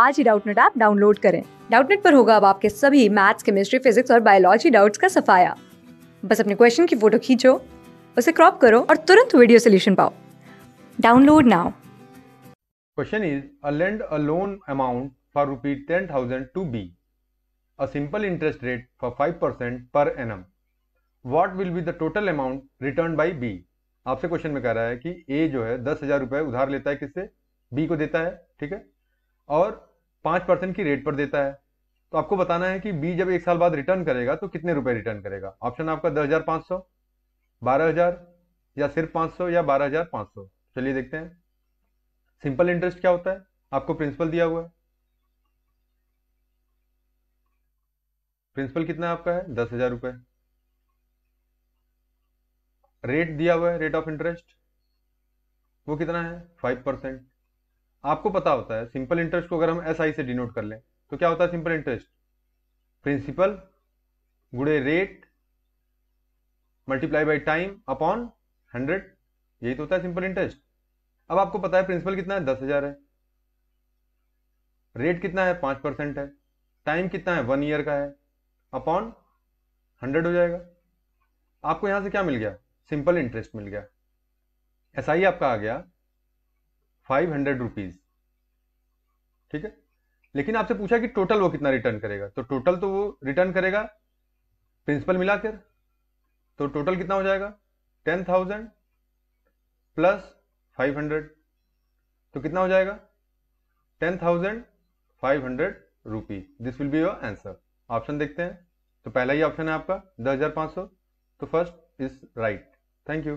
आज ही Doubtnut app download करें डाउटनेट पर होगा अब आपके सभी मैथ्स केमिस्ट्री फिजिक्स और बायोलॉजी डाउट्स का सफाया बस अपने क्वेश्चन की फोटो खींचो उसे क्रॉप करो और तुरंत वीडियो सोल्यूशन पाओ download now question is a lend a loan amount for rupee ten thousand to be a simple interest rate for five percent per annum what will be the total amount return by B आपसे question में कह रहा है कि ए जो है दस हजार रुपए उधार लेता है किससे बी को देता है ठीक है और पांच परसेंट की रेट पर देता है तो आपको बताना है कि बी जब एक साल बाद रिटर्न करेगा तो कितने रुपए रिटर्न करेगा ऑप्शन आपका दस हजार पांच सौ बारह हजार या सिर्फ पांच सौ या बारह हजार पांच सौ चलिए देखते हैं सिंपल इंटरेस्ट क्या होता है आपको प्रिंसिपल दिया हुआ है प्रिंसिपल कितना आपका है दस हजार रुपये रेट दिया हुआ है रेट ऑफ इंटरेस्ट वो कितना है फाइव परसेंट आपको पता होता है सिंपल इंटरेस्ट को अगर हम एस आई से डिनोट कर लें तो क्या होता है सिंपल इंटरेस्ट प्रिंसिपल गुड़े rate multiply by time upon hundred यही तो होता है सिंपल इंटरेस्ट अब आपको पता है प्रिंसिपल कितना है दस हजार है रेट कितना है पांच परसेंट है टाइम कितना है वन ईयर का है अपॉन हंड्रेड हो जाएगा आपको यहां से क्या मिल गया सिंपल इंटरेस्ट मिल गया ऐसा ही आपका आ गया फाइव हंड्रेड रुपीज ठीक है लेकिन आपसे पूछा कि टोटल वो कितना रिटर्न करेगा तो टोटल तो वो रिटर्न करेगा प्रिंसिपल मिलाकर तो टोटल कितना हो जाएगा ten thousand plus five hundred तो कितना हो जाएगा ten thousand five hundred rupees this will be your answer option देखते हैं तो पहला ही ऑप्शन है आपका दस हजार पांच सौ तो first is right thank you